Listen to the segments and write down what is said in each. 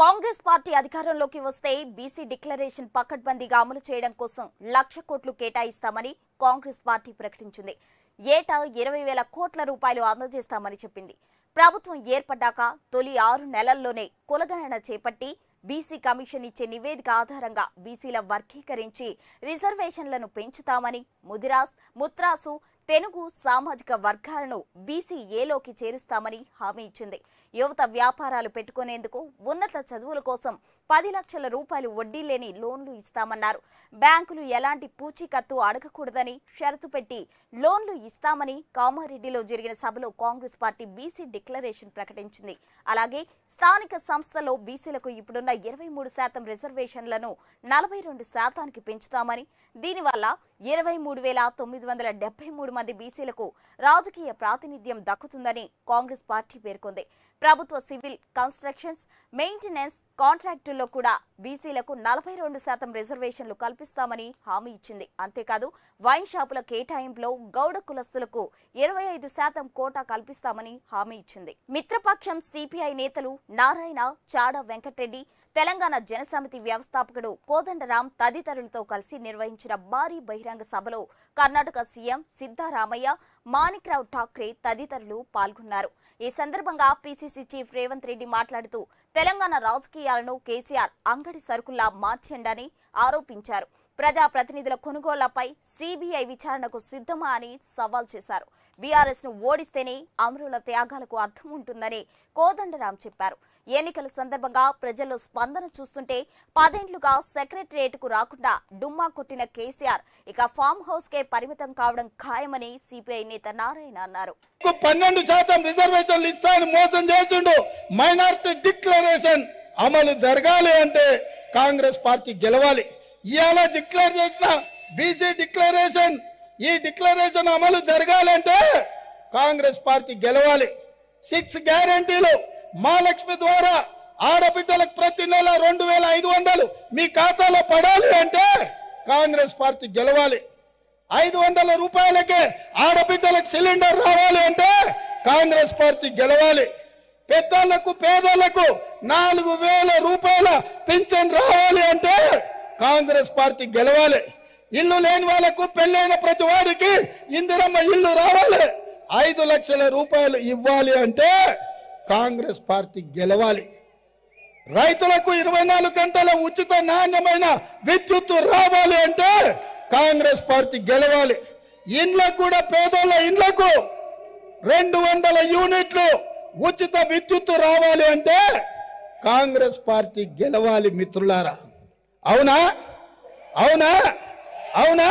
Congress party అధికారంలోకి వస్తే BC declaration పకడ్బందీగా అమలు చేయడం కోసం లక్ష కోట్లు కేటాయిస్తామని కాంగ్రెస్ పార్టీ ప్రకటించింది ఏటా ఇరవై వేల కోట్ల రూపాయలు అందజేస్తామని చెప్పింది ప్రభుత్వం ఏర్పడ్డాక తొలి ఆరు నెలల్లోనే కులగణన చేపట్టి బీసీ కమిషన్ ఇచ్చే నివేదిక ఆధారంగా బీసీల వర్గీకరించి రిజర్వేషన్లను పెంచుతామని ముదిరాస్ ముత్రాసు తెలుగు సామాజిక వర్గాలను బీసీఏలోకి చేరుస్తామని హామీ ఇచ్చింది యువత వ్యాపారాలు పెట్టుకునేందుకు ఉన్నత చదువుల కోసం పది లక్షల రూపాయలు వడ్డీ లేని లోన్లు ఇస్తామన్నారు బ్యాంకులు ఎలాంటి పూచీకత్తు అడగకూడదని షరతు పెట్టి లోన్లు ఇస్తామని కామారెడ్డిలో జరిగిన సభలో కాంగ్రెస్ పార్టీ బీసీ డిక్లరేషన్ ప్రకటించింది అలాగే స్థానిక సంస్థలో బీసీలకు ఇప్పుడున్న ఇరవై మూడు శాతం రిజర్వేషన్లను నలభై రెండు శాతానికి పెంచుతామని దీనివల్ల ఇరవై మూడు వేల తొమ్మిది వందల డెబ్బై మూడు మంది బీసీలకు రాజకీయ ప్రాతినిధ్యం దక్కుతుందని కాంగ్రెస్ పార్టీ పేర్కొంది ప్రభుత్వ సివిల్ కన్స్ట్రక్షన్స్ మెయింటెనెన్స్ కాంట్రాక్టుల్లో కూడా బీసీలకు నలభై రెండు శాతం రిజర్వేషన్లు కల్పిస్తామని హామీ ఇచ్చింది అంతేకాదు వైన్ షాపుల కేటాయింపులో గౌడ కులస్తులకు ఇరవై ఐదు శాతం కోటా కల్పిస్తామని హామీ ఇచ్చింది మిత్రపక్షం సిపిఐ నేతలు నారాయణ చాడ వెంకటరెడ్డి తెలంగాణ జనసమితి వ్యవస్థాపకుడు కోదండరాం తదితరులతో కలిసి నిర్వహించిన భారీ బహిరంగ సభలో కర్ణాటక సీఎం సిద్దారామయ్య మాణిక్రావు ఠాక్రే తదితరులు పాల్గొన్నారు ఈ సందర్భంగా పిసిసి చీఫ్ రేవంత్ రెడ్డి మాట్లాడుతూ తెలంగాణ రాజకీయ ఆదాయాలను కేసీఆర్ అంగడి సరుకుల్లా మార్చండని ఆరోపించారు ప్రజా ప్రతినిధుల కొనుగోళ్లపై సిబిఐ విచారణకు సిద్ధమా అని సవాల్ చేశారు బీఆర్ఎస్ ను ఓడిస్తేనే అమరుల త్యాగాలకు అర్థం ఉంటుందని కోదండరాం చెప్పారు ఎన్నికల సందర్భంగా ప్రజల్లో స్పందన చూస్తుంటే పదేండ్లుగా సెక్రటరియేట్ కు రాకుండా డుమ్మా కొట్టిన కేసీఆర్ ఇక ఫామ్ హౌస్ కే పరిమితం కావడం ఖాయమని సిపిఐ నేత నారాయణ అన్నారు పన్నెండు శాతం రిజర్వేషన్లు ఇస్తాయని మోసం చేసిండు మైనార్టీ డిక్లరేషన్ అమలు జరగాలి అంటే కాంగ్రెస్ పార్టీ గెలవాలి ఇవాళ డిక్లేర్ చేసిన బీసీ డిక్లరేషన్ ఈ డిక్లరేషన్ అమలు జరగాలంటే కాంగ్రెస్ పార్టీ గెలవాలి సిక్స్ గ్యారంటీలు మహాలక్ష్మి ద్వారా ఆడబిడ్డలకు ప్రతి నెల రెండు వేల ఐదు వందలు మీ ఖాతాలో పడాలి అంటే కాంగ్రెస్ పార్టీ గెలవాలి ఐదు వందల రూపాయలకే ఆడబిడ్డలకు సిలిండర్ రావాలి అంటే కాంగ్రెస్ పార్టీ గెలవాలి పెద్దలకు పేదలకు నాలుగు వేల రూపాయల పెన్షన్ రావాలి అంటే కాంగ్రెస్ పార్టీ గెలవాలి ఇల్లు లేని వాళ్ళకు పెళ్ళైన ప్రతి వాడికి ఇందిరమ్మ ఇల్లు రావాలి ఐదు లక్షల రూపాయలు ఇవ్వాలి అంటే కాంగ్రెస్ పార్టీ గెలవాలి రైతులకు ఇరవై నాలుగు గంటల ఉచిత నాణ్యమైన విద్యుత్ రావాలి అంటే కాంగ్రెస్ పార్టీ గెలవాలి ఇండ్లకు కూడా పేదోళ్ళ ఇండ్లకు రెండు వందల యూనిట్లు ఉచిత విద్యుత్తు రావాలి అంటే కాంగ్రెస్ పార్టీ గెలవాలి మిత్రులారా అవునా అవునా అవునా అవునా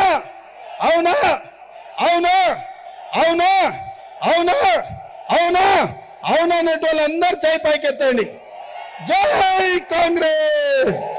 అవునా అవునా అవునా అవునా అవునా అనేటోళ్ళందరూ చేయి పైకెత్తండి జై కాంగ్రెస్